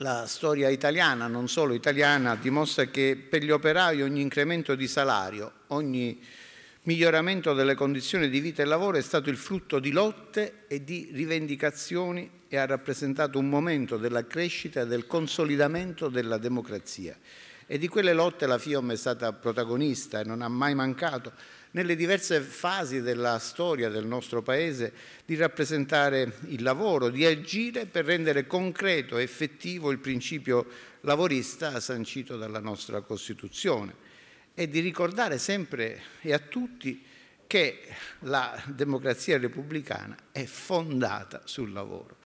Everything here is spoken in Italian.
la storia italiana, non solo italiana, dimostra che per gli operai ogni incremento di salario, ogni miglioramento delle condizioni di vita e lavoro è stato il frutto di lotte e di rivendicazioni e ha rappresentato un momento della crescita e del consolidamento della democrazia. E di quelle lotte la FIOM è stata protagonista e non ha mai mancato, nelle diverse fasi della storia del nostro Paese, di rappresentare il lavoro, di agire per rendere concreto e effettivo il principio lavorista sancito dalla nostra Costituzione e di ricordare sempre e a tutti che la democrazia repubblicana è fondata sul lavoro.